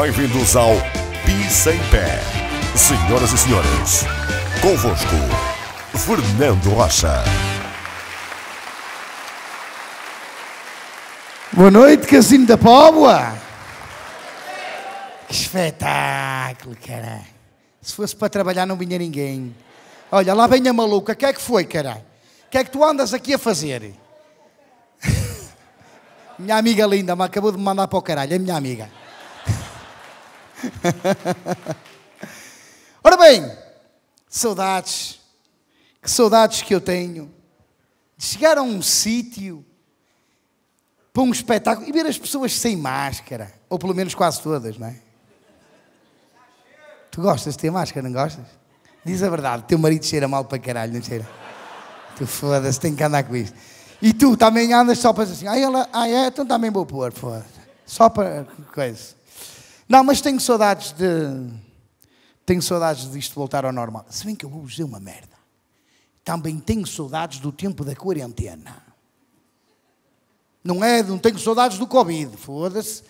Bem-vindos ao Pisa em Pé. Senhoras e senhores, convosco, Fernando Rocha. Boa noite, Casino da Póvoa. Que espetáculo, cara. Se fosse para trabalhar não vinha ninguém. Olha, lá vem a maluca. O que é que foi, cara? O que é que tu andas aqui a fazer? minha amiga linda me acabou de me mandar para o caralho, é minha amiga. Ora bem, saudades, que saudades que eu tenho de chegar a um sítio para um espetáculo e ver as pessoas sem máscara, ou pelo menos quase todas, não é? Tu gostas de ter máscara, não gostas? Diz a verdade, teu marido cheira mal para caralho, não cheira? Tu foda-se, tem que andar com isto. E tu também andas só para assim, ah, ela, ah é, então também vou pôr, foda -se. Só para coisa. Não, mas tenho saudades de. Tenho saudades disto voltar ao normal. Se bem que eu vou dizer uma merda. Também tenho saudades do tempo da quarentena. Não é? Não tenho saudades do Covid, foda-se.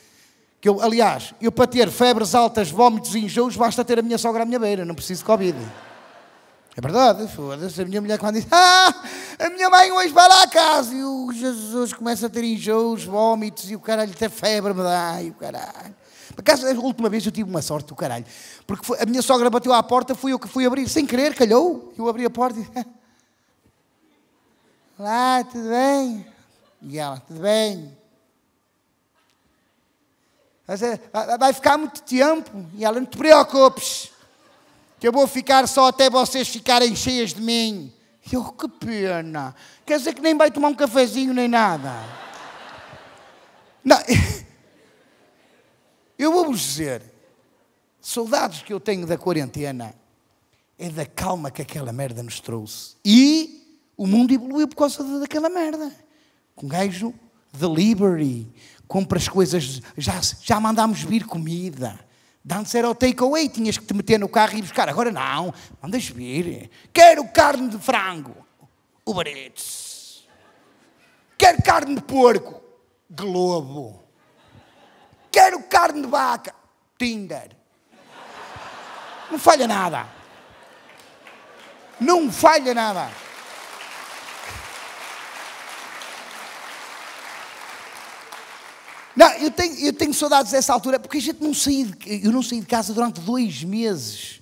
Que eu, aliás, eu para ter febres altas, vômitos e enjoos, basta ter a minha sogra à minha beira, não preciso de Covid. É verdade, foda-se. A minha mulher quando diz, ah, a minha mãe hoje vai lá a casa e o Jesus começa a ter enjoos, vômitos e o caralho até febre me dá e o caralho acaso, a última vez eu tive uma sorte do caralho. Porque foi, a minha sogra bateu à porta, fui eu que fui abrir, sem querer, calhou. Eu abri a porta e. Lá, tudo bem? E ela, tudo bem? Vai ficar muito tempo. E ela, não te preocupes, que eu vou ficar só até vocês ficarem cheias de mim. E eu, que pena. Quer dizer que nem vai tomar um cafezinho nem nada. Não. Eu vou-vos dizer, soldados que eu tenho da quarentena é da calma que aquela merda nos trouxe. E o mundo evoluiu por causa daquela merda. Com gajo delivery, compras coisas, já, já mandámos vir comida. Antes era o takeaway, tinhas que te meter no carro e ir buscar. Agora não, mandas vir. Quero carne de frango, Uber Eats. Quero carne de porco, Globo quero carne de vaca. Tinder. Não falha nada. Não falha nada. Não, eu tenho, eu tenho saudades dessa altura, porque a gente não saí de, eu não saí de casa durante dois meses.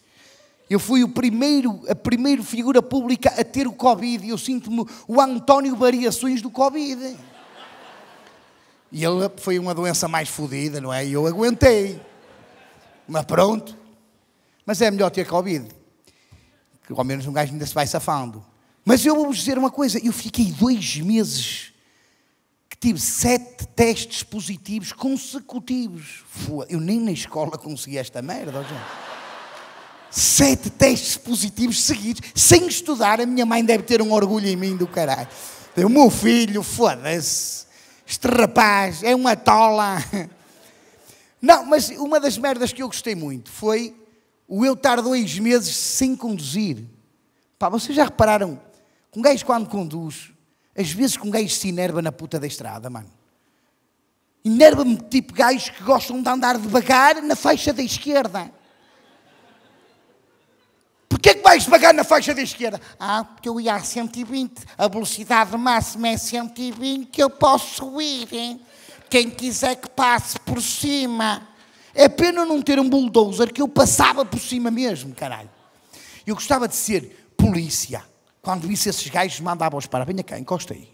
Eu fui o primeiro, a primeira figura pública a ter o Covid. Eu sinto-me o António Variações do Covid. E ele foi uma doença mais fodida, não é? E eu aguentei. Mas pronto. Mas é melhor ter Covid. Que ao menos um gajo ainda se vai safando. Mas eu vou-vos dizer uma coisa: eu fiquei dois meses que tive sete testes positivos consecutivos. Fua, eu nem na escola consegui esta merda, gente. Sete testes positivos seguidos, sem estudar. A minha mãe deve ter um orgulho em mim do caralho. O meu filho, foda-se este rapaz é uma tola. Não, mas uma das merdas que eu gostei muito foi o eu estar dois meses sem conduzir. Pá, vocês já repararam com um gajo quando conduz, às vezes com um gajo se inerva na puta da estrada, mano. Inerva-me tipo gajos que gostam de andar devagar na faixa da esquerda. Porquê é que vais pagar na faixa da esquerda? Ah, porque eu ia a 120. A velocidade máxima é 120, que eu posso ir. Hein? Quem quiser que passe por cima. É pena não ter um bulldozer que eu passava por cima mesmo, caralho. Eu gostava de ser polícia. Quando visse esses gajos, mandava-os para. Venha cá, encosta aí.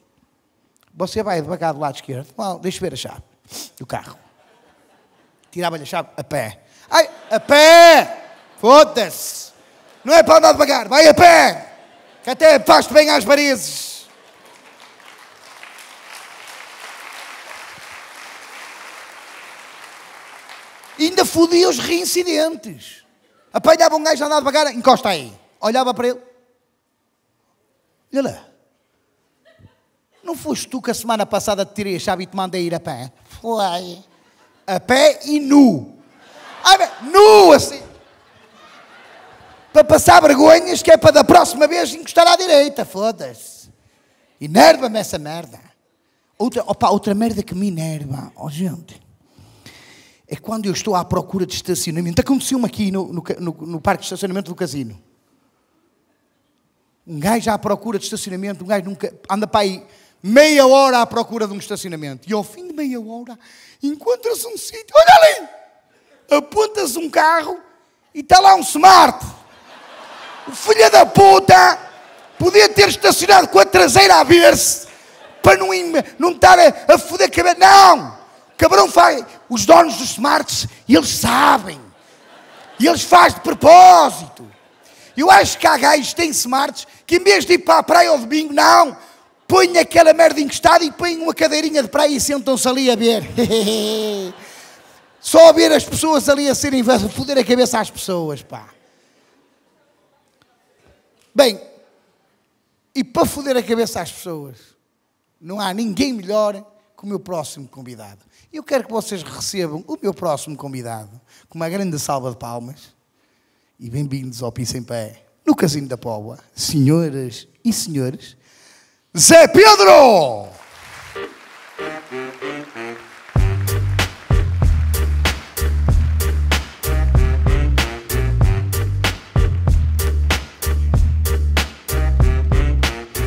Você vai devagar do lado esquerdo. Well, deixa ver a chave do carro. Tirava-lhe a chave a pé. Ai, a pé! Foda-se! Não é para andar devagar, vai a pé, que até faz bem às varizes. E ainda fodia os reincidentes. Apanhava um gajo a andar devagar, encosta aí. Olhava para ele. Olha lá. Não foste tu que a semana passada te tirei a chave e te mandei ir a pé? Foi. A pé e nu. nu assim para passar vergonhas, que é para da próxima vez encostar à direita. Foda-se. Inerva-me essa merda. Outra, opa, outra merda que me inerva, ó oh, gente, é quando eu estou à procura de estacionamento. Aconteceu-me aqui no, no, no, no parque de estacionamento do casino. Um gajo à procura de estacionamento, um gajo nunca anda para aí meia hora à procura de um estacionamento. E ao fim de meia hora encontra-se um sítio. Olha ali! Apontas um carro e está lá um smart filha da puta podia ter estacionado com a traseira a ver-se para não, não estar a, a foder Não! Cabrão faz. Os donos dos smarts, eles sabem. E eles fazem de propósito. Eu acho que há gajos têm smarts que em vez de ir para a praia ao domingo, não. Põem aquela merda encostada e põem uma cadeirinha de praia e sentam-se ali a ver. Só a ver as pessoas ali a serem, a foder a cabeça às pessoas, pá. Bem, e para foder a cabeça às pessoas, não há ninguém melhor que o meu próximo convidado. Eu quero que vocês recebam o meu próximo convidado com uma grande salva de palmas e bem-vindos ao Piso em Pé, no Casino da Póvoa, senhoras e senhores, Zé Pedro!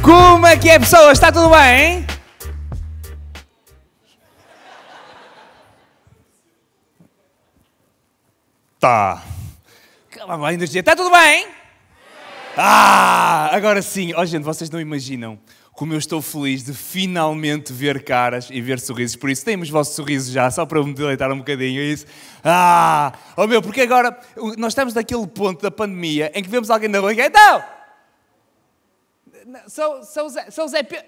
Como é que é, pessoas? Está tudo bem? Tá. Calma, ainda Está tudo bem? Ah, agora sim. Ó, oh, gente, vocês não imaginam como eu estou feliz de finalmente ver caras e ver sorrisos. Por isso, temos vossos sorrisos já, só para me deleitar um bocadinho. É isso. Ah, oh meu, porque agora nós estamos naquele ponto da pandemia em que vemos alguém na rua e então, são seu, Zé, Zé P...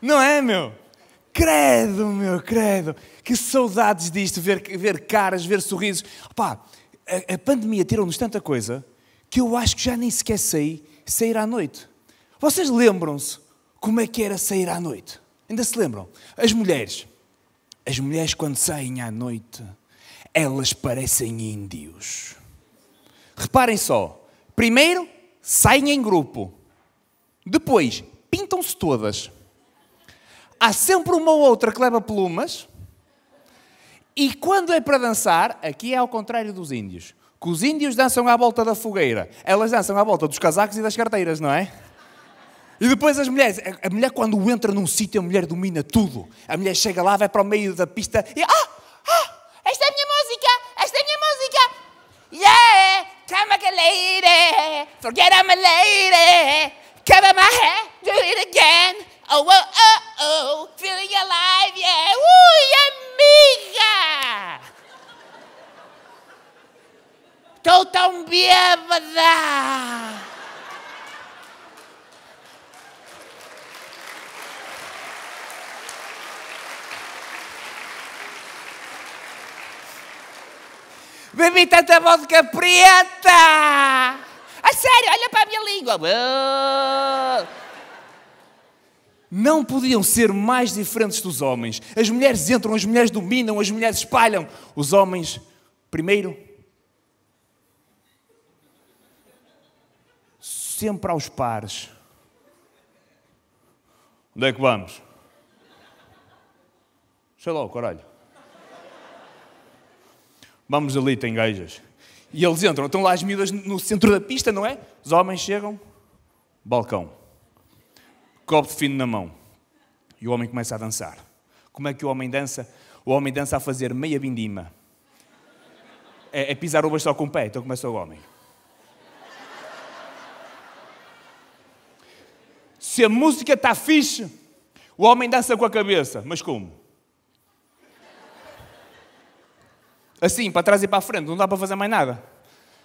Não é, meu? Credo, meu, credo. Que saudades disto, ver, ver caras, ver sorrisos. Pá, a, a pandemia tirou-nos tanta coisa que eu acho que já nem sequer sei sair à noite. Vocês lembram-se como é que era sair à noite? Ainda se lembram? As mulheres. As mulheres, quando saem à noite, elas parecem índios. Reparem só. Primeiro, saem em grupo. Depois, pintam-se todas. Há sempre uma ou outra que leva plumas. E quando é para dançar, aqui é ao contrário dos índios. Que os índios dançam à volta da fogueira. Elas dançam à volta dos casacos e das carteiras, não é? E depois as mulheres. A mulher, quando entra num sítio, a mulher domina tudo. A mulher chega lá, vai para o meio da pista e. Ah! Ah! Esta é a minha música! Esta é a minha música! Yeah! I'm like a lady. Forget I'm a lady. Cover my hair, do it again. Oh, oh, oh, oh. Feeling alive, yeah. Woo, amiga. Total tão bêbada. bebi tanta vodka preta! A sério, olha para a minha língua! Não podiam ser mais diferentes dos homens. As mulheres entram, as mulheres dominam, as mulheres espalham. Os homens, primeiro, sempre aos pares. Onde é que vamos? Sei lá, caralho. Vamos ali, tem gajas. E eles entram, estão lá as miúdas no centro da pista, não é? Os homens chegam, balcão, copo fino na mão. E o homem começa a dançar. Como é que o homem dança? O homem dança a fazer meia bindima. É, é pisar o só com o pé, então começa o homem. Se a música está fixe, o homem dança com a cabeça. Mas como? assim, para trás e para a frente, não dá para fazer mais nada.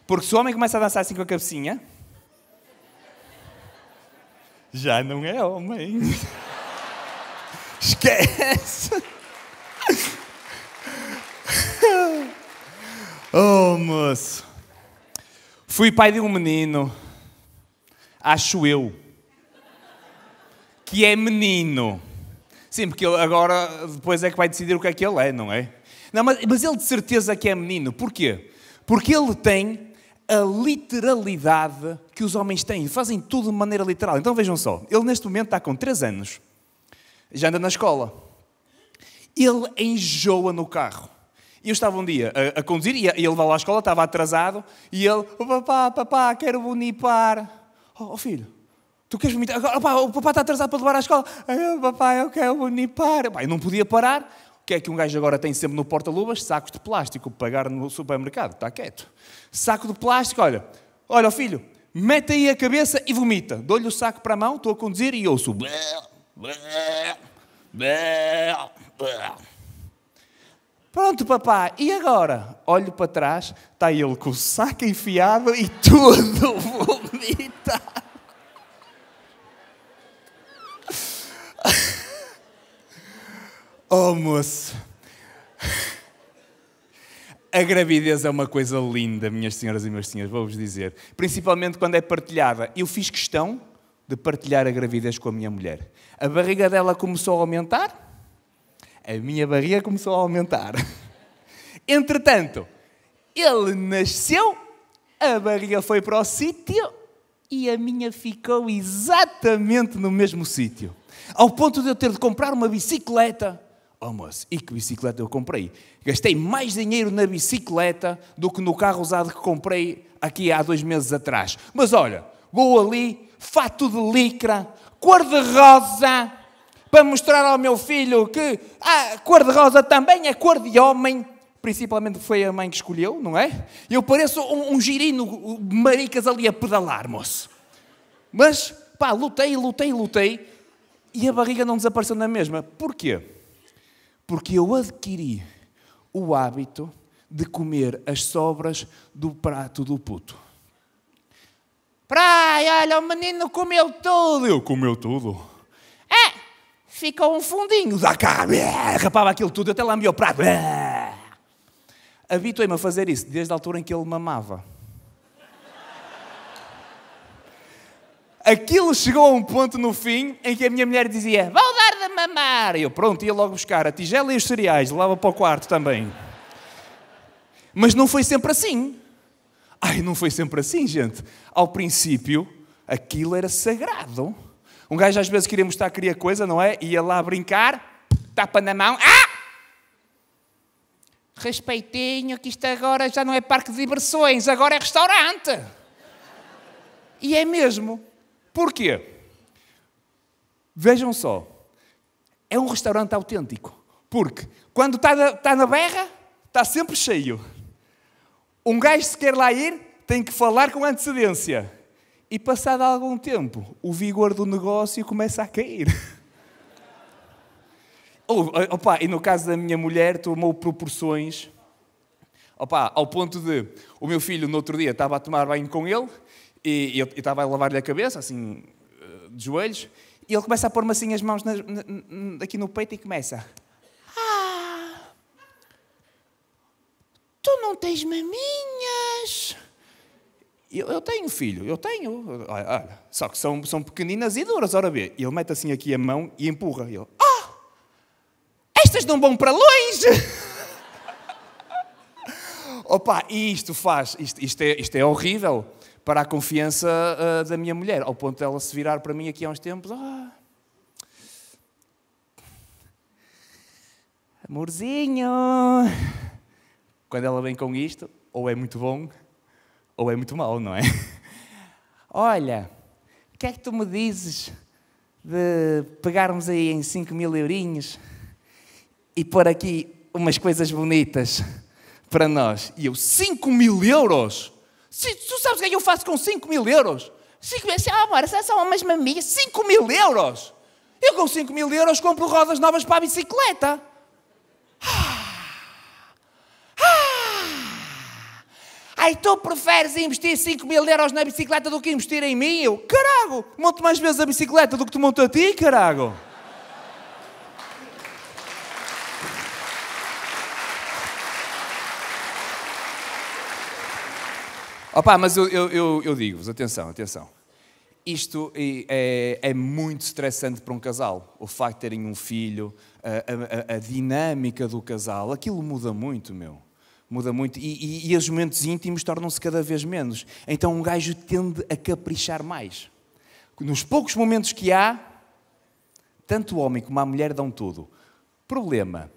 Porque se o homem começa a dançar assim com a cabecinha, já não é homem. Esquece! oh, moço. Fui pai de um menino, acho eu, que é menino. Sim, porque agora depois é que vai decidir o que é que ele é, não é? Não, mas, mas ele de certeza que é menino. Porquê? Porque ele tem a literalidade que os homens têm. Fazem tudo de maneira literal. Então vejam só, ele neste momento está com 3 anos, já anda na escola. Ele enjoa no carro. E Eu estava um dia a, a conduzir e ele vai lá à escola, estava atrasado, e ele, oh, papá, papá, quero bonipar. Oh, oh filho, tu queres vomitar? Agora, oh, o papá está atrasado para levar à escola. Oh, papá, eu quero bonipar. eu não podia parar, o que é que um gajo agora tem sempre no porta-luvas? Sacos de plástico, para pagar no supermercado, está quieto. Saco de plástico, olha, olha filho, mete aí a cabeça e vomita. Dou-lhe o saco para a mão, estou a conduzir e ouço. Pronto, papá, e agora? Olho para trás, está ele com o saco enfiado e tudo vomitado. Oh, moço. A gravidez é uma coisa linda, minhas senhoras e meus senhores, vou-vos dizer. Principalmente quando é partilhada. Eu fiz questão de partilhar a gravidez com a minha mulher. A barriga dela começou a aumentar, a minha barriga começou a aumentar. Entretanto, ele nasceu, a barriga foi para o sítio e a minha ficou exatamente no mesmo sítio. Ao ponto de eu ter de comprar uma bicicleta oh moço, e que bicicleta eu comprei? Gastei mais dinheiro na bicicleta do que no carro usado que comprei aqui há dois meses atrás. Mas olha, vou ali, fato de licra, cor-de-rosa, para mostrar ao meu filho que a ah, cor-de-rosa também é cor de homem. Principalmente foi a mãe que escolheu, não é? Eu pareço um, um girino maricas ali a pedalar, moço. Mas, pá, lutei, lutei, lutei e a barriga não desapareceu na mesma. Porquê? porque eu adquiri o hábito de comer as sobras do prato do puto. Praia, olha, o menino comeu tudo. Eu comeu tudo. É, ficou um fundinho. Da rapava aquilo tudo, até lambia o prato. É. Habituei-me a fazer isso desde a altura em que ele mamava. Aquilo chegou a um ponto no fim em que a minha mulher dizia: Vou dar a mamar. E eu, pronto, ia logo buscar a tigela e os cereais, levava para o quarto também. Mas não foi sempre assim. Ai, não foi sempre assim, gente. Ao princípio, aquilo era sagrado. Um gajo às vezes queria mostrar queria coisa, não é? Ia lá brincar, tapa na mão. Ah! Respeitinho, que isto agora já não é parque de diversões, agora é restaurante. E é mesmo. Porquê? Vejam só é um restaurante autêntico. Porque quando está, está na berra, está sempre cheio. Um gajo, se quer lá ir, tem que falar com antecedência. E passado algum tempo, o vigor do negócio começa a cair. opa, e no caso da minha mulher, tomou proporções opa, ao ponto de o meu filho, no outro dia, estava a tomar banho com ele e eu estava a lavar-lhe a cabeça, assim, eh, de joelhos, e ele começa a pôr-me assim as mãos na, na, aqui no peito e começa. Ah! Tu não tens maminhas! Eu, eu tenho, filho, eu tenho. Olha, olha, só que são, são pequeninas e duras, ora vê. E ele mete assim aqui a mão e empurra. E eu, ah! Oh, estas não vão para longe! Opa, isto faz, isto, isto, é, isto é horrível para a confiança uh, da minha mulher, ao ponto dela de se virar para mim aqui há uns tempos. Ah, amorzinho! Quando ela vem com isto, ou é muito bom, ou é muito mau, não é? Olha, o que é que tu me dizes de pegarmos aí em 5 mil eurinhos e pôr aqui umas coisas bonitas para nós? E eu, 5 mil euros? Se tu sabes o que, é que eu faço com 5 mil euros? 5 mil, ah, amor, essa é só uma mesma minha. 5 mil euros? Eu com 5 mil euros compro rodas novas para a bicicleta. Ah, ah. Ai, tu preferes investir 5 mil euros na bicicleta do que investir em mim? Eu, carago, monto mais vezes a bicicleta do que te monto a ti, carago. Opa, mas eu, eu, eu digo-vos, atenção, atenção. Isto é, é, é, muito estressante para um casal. O facto de terem um filho, a, a, a dinâmica do casal, aquilo muda muito, meu. Muda muito. E, e, e os momentos íntimos tornam-se cada vez menos. Então um gajo tende a caprichar mais. Nos poucos momentos que há, tanto o homem como a mulher dão tudo. Problema: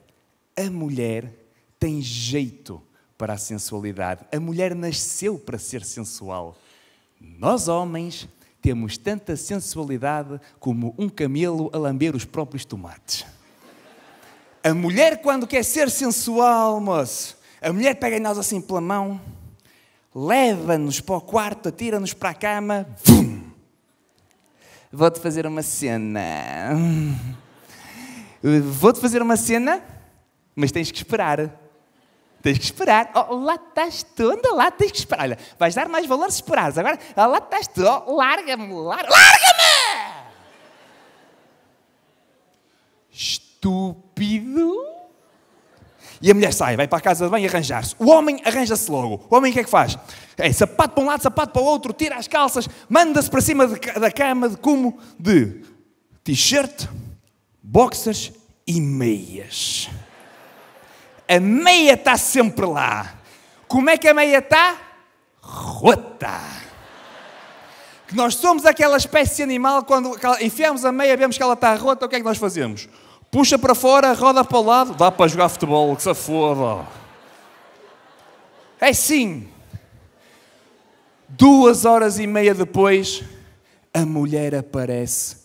a mulher tem jeito para a sensualidade. A mulher nasceu para ser sensual. Nós, homens, temos tanta sensualidade como um camelo a lamber os próprios tomates. A mulher, quando quer ser sensual, moço, a mulher pega em nós assim pela mão, leva-nos para o quarto, atira-nos para a cama. Vou-te fazer uma cena. Vou-te fazer uma cena, mas tens que esperar tens que esperar. Oh, lá estás tu, anda lá, tens que esperar. Olha, vais dar mais valor se esperares. Agora, oh, lá estás tu, oh, larga-me, larga-me! Larga Estúpido! E a mulher sai, vai para a casa de banho arranjar-se. O homem arranja-se logo. O homem o que é que faz? É, sapato para um lado, sapato para o outro, tira as calças, manda-se para cima de, da cama de como? De t-shirt, boxers e meias. A meia está sempre lá. Como é que a meia está? Rota. Que nós somos aquela espécie animal, quando enfiamos a meia, vemos que ela está rota, o que é que nós fazemos? Puxa para fora, roda para o lado, dá para jogar futebol, que se foda. É sim. Duas horas e meia depois, a mulher aparece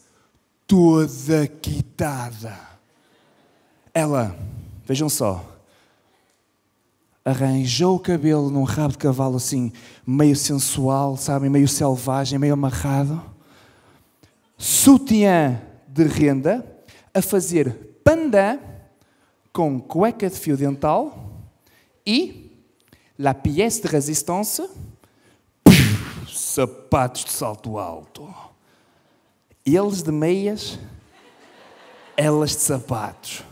toda quitada. Ela, vejam só, arranjou o cabelo num rabo de cavalo assim, meio sensual, sabe meio selvagem, meio amarrado, sutiã de renda, a fazer pandã com cueca de fio dental e la pièce de résistance, sapatos de salto alto. Eles de meias, elas de sapatos.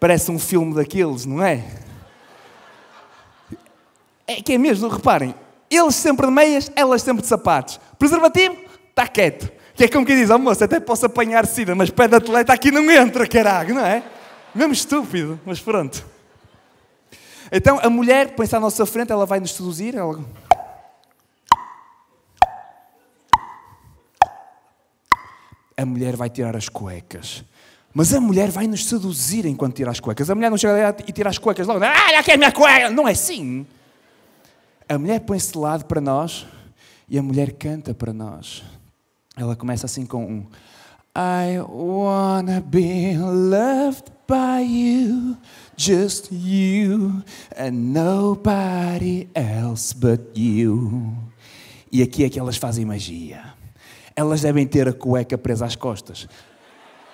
Parece um filme daqueles, não é? É que é mesmo, reparem. Eles sempre de meias, elas sempre de sapatos. Preservativo, está quieto. Que é como quem diz, oh, até posso apanhar sida, mas pé de atleta aqui não entra, caralho, não é? Mesmo estúpido, mas pronto. Então, a mulher, pensa à nossa frente, ela vai nos seduzir, ela... A mulher vai tirar as cuecas. Mas a mulher vai nos seduzir enquanto tira as cuecas. A mulher não chega e tira as cuecas logo. Ah, já quer a minha cueca! Não é assim. A mulher põe-se de lado para nós e a mulher canta para nós. Ela começa assim com um I wanna be loved by you, just you and nobody else but you. E aqui é que elas fazem magia. Elas devem ter a cueca presa às costas.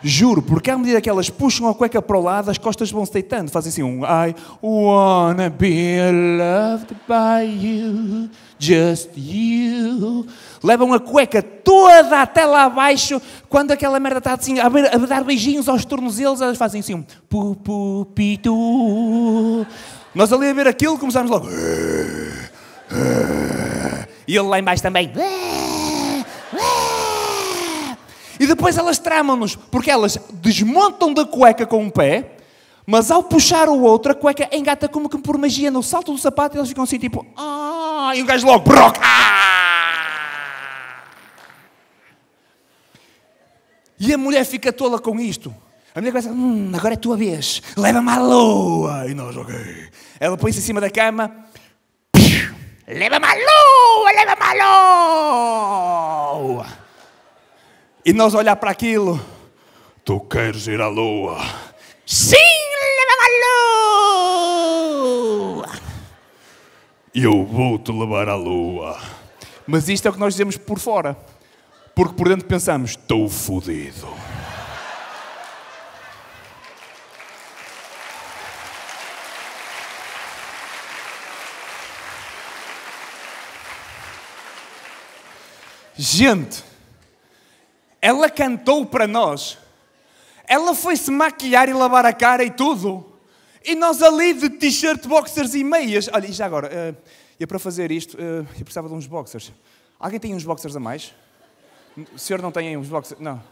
Juro, porque à medida que elas puxam a cueca para o lado, as costas vão se deitando. Fazem assim um I wanna be loved by you, just you. Levam a cueca toda até lá abaixo. Quando aquela merda está assim, a, a dar beijinhos aos tornozelos, elas fazem assim um pu pu pitu. Nós ali a ver aquilo, começámos logo. E ele lá embaixo também depois elas tramam-nos, porque elas desmontam da cueca com um pé, mas ao puxar o outro, a cueca engata como que por magia no salto do sapato e elas ficam assim tipo. Ah! E o gajo logo. Broca! ah! E a mulher fica tola com isto. A mulher começa, hum, agora é a tua vez, leva-me à lua. E nós, ok. Ela põe-se em cima da cama, leva-me à lua, leva-me à lua e nós olhar para aquilo. Tu queres ir à lua? Sim, leva à lua. E eu vou te levar à lua. Mas isto é o que nós dizemos por fora. Porque por dentro pensamos, estou fodido. Gente, ela cantou para nós. Ela foi se maquilhar e lavar a cara e tudo. E nós ali de t-shirt, boxers e meias. Olha, e já agora, uh, eh, eu para fazer isto, uh, eu precisava de uns boxers. Alguém tem uns boxers a mais? O senhor não tem uns boxers? Não.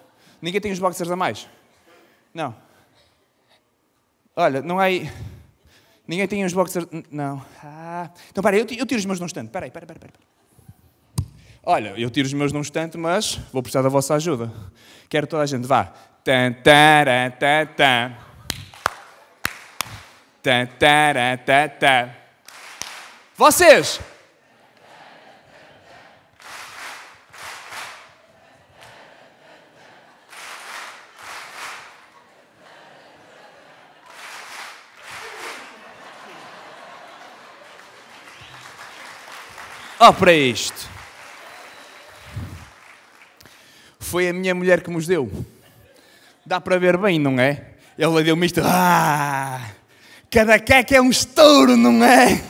Ninguém tem uns boxers a mais? Não. Olha, não há. Ninguém tem uns boxers. Não. Ah. Então, para, eu tiro os meus num instante. Espera aí, espera, espera, espera. Olha, eu tiro os meus num instante, mas vou precisar da vossa ajuda. Quero toda a gente, vá. Tan, tará, tá, tá. Tan, tará, tá, tá. Vocês! Ó oh, para isto! foi a minha mulher que nos deu. Dá para ver bem, não é? ela deu-me isto. Ah, cada que é um estouro, não é?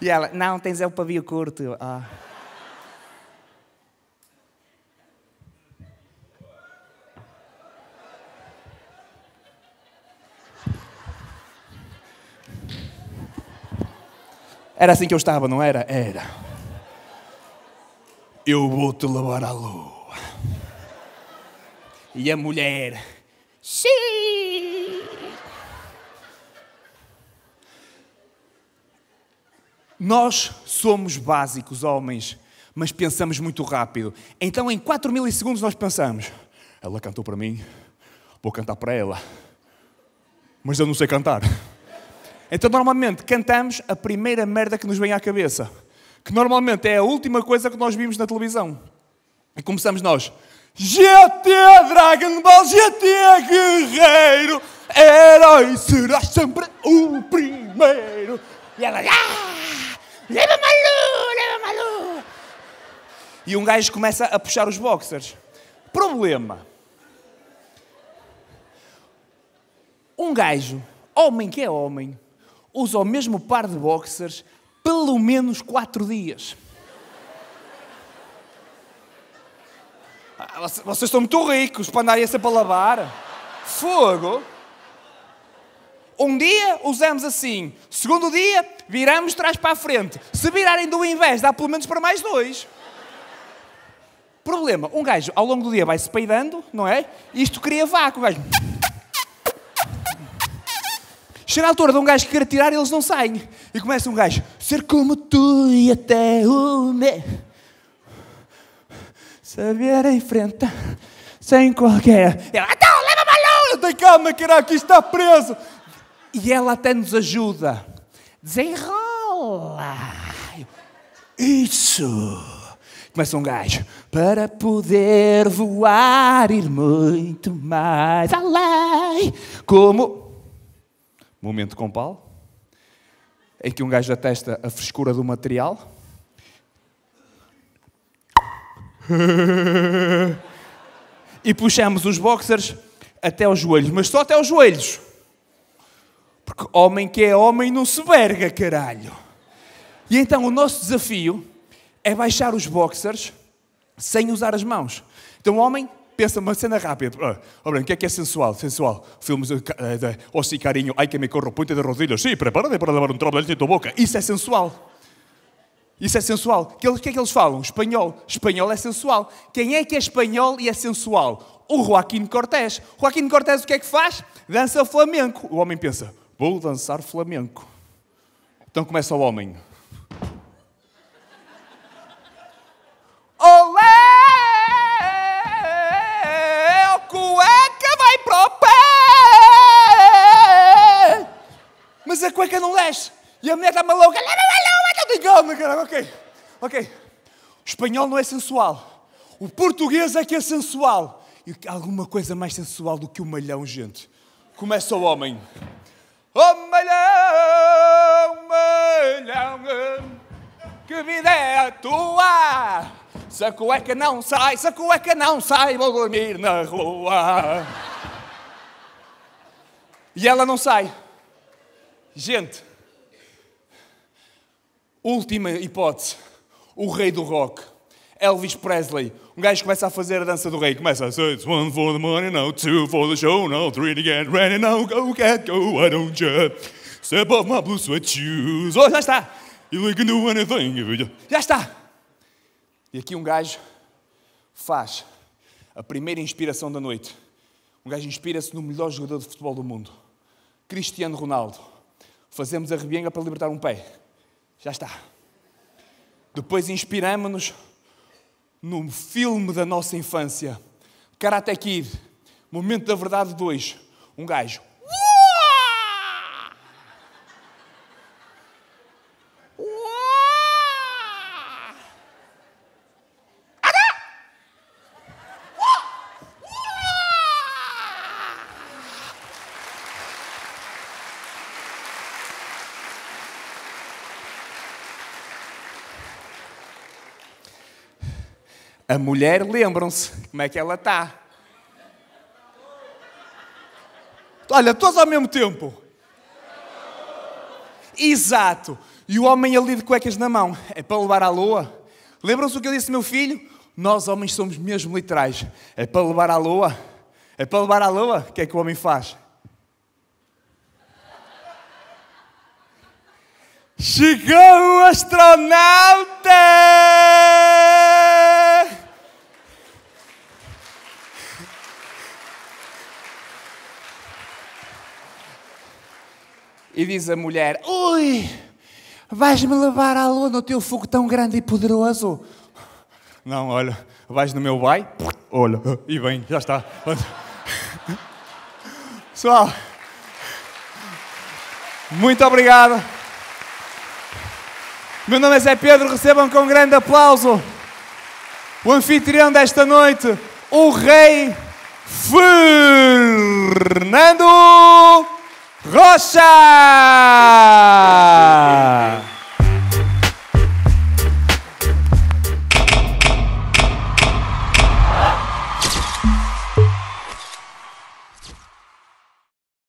E ela, não, tens é o pavio curto. Ah. Era assim que eu estava, não era? Era. Eu vou te levar à luz. E a mulher, sim. Nós somos básicos, homens, mas pensamos muito rápido. Então, em 4 milissegundos, nós pensamos: ela cantou para mim, vou cantar para ela. Mas eu não sei cantar. Então, normalmente, cantamos a primeira merda que nos vem à cabeça, que normalmente é a última coisa que nós vimos na televisão. E começamos nós. GT Dragon Ball, GT Guerreiro, herói serás sempre o primeiro. E ela, ah, leva Malu, leva Malu. E um gajo começa a puxar os boxers. Problema. Um gajo, homem que é homem, usa o mesmo par de boxers pelo menos quatro dias. vocês estão muito ricos para andarem sempre para lavar. Fogo. Um dia usamos assim, segundo dia viramos trás para a frente. Se virarem do invés, dá pelo menos para mais dois. Problema, um gajo ao longo do dia vai-se peidando, não é? E isto cria vácuo, o gajo... Chega a altura de um gajo que quer tirar eles não saem. E começa um gajo, ser como tu e até o meu se vier em frente, sem qualquer. Ela, então, leva balão! Tem calma, caralho, aqui está preso! E ela até nos ajuda. Desenrola! Isso! Começa um gajo. Para poder voar, ir muito mais além. Como. Momento com pau. Em que um gajo atesta a frescura do material e puxamos os boxers até os joelhos, mas só até os joelhos. Porque homem que é homem não se verga, caralho. E então o nosso desafio é baixar os boxers sem usar as mãos. Então o homem pensa uma cena rápida. Ah, Olha, o que é que é sensual? Sensual. Filmes eh, eh, de, de, oh, de carinho, ai que me corro, ponte de rodilhas. Sim, prepara-te para levar um trabalho na tua boca. Isso é sensual. Isso é sensual. O que é que eles falam? Espanhol. Espanhol é sensual. Quem é que é espanhol e é sensual? O Joaquim Cortés. Joaquim Cortés o que é que faz? Dança flamenco. O homem pensa, vou dançar flamenco. Então começa o homem. Olé! O cueca vai para o pé! Mas a cueca não desce. E a mulher está maluca calma, caramba, ok, ok. O espanhol não é sensual. O português é que é sensual. E alguma coisa mais sensual do que o malhão, gente. Começa o homem. Oh, malhão, malhão, que vida é a tua? Se a cueca não sai, se a cueca não sai, vou dormir na rua. E ela não sai. Gente, Última hipótese: o rei do rock. Elvis Presley. Um gajo começa a fazer a dança do rei. Começa a say, It's one for the money now, two for the show now, three to get ready now, go get go, why don't you? Step off my blue sweat shoes. Oh, já está! You can do anything you... Já está! E aqui um gajo faz a primeira inspiração da noite. Um gajo inspira-se no melhor jogador de futebol do mundo, Cristiano Ronaldo. Fazemos a rebenga para libertar um pé. Já está. Depois inspiramos-nos no filme da nossa infância. Karate Kid, Momento da Verdade 2. Um gajo A mulher, lembram-se como é que ela está. Olha, todos ao mesmo tempo. Exato. E o homem ali de cuecas na mão, é para levar à lua. Lembram-se o que eu disse, meu filho? Nós homens somos mesmo literais. É para levar à lua. É para levar à lua. O que é que o homem faz? Chegou o astronauta! E diz a mulher: Ui, vais-me levar à lua no teu fogo tão grande e poderoso? Não, olha, vais no meu vai, olha, e vem, já está. Pessoal, muito obrigado. Meu nome é Zé Pedro, recebam com um grande aplauso o anfitrião desta noite, o Rei Fernando. Rocha!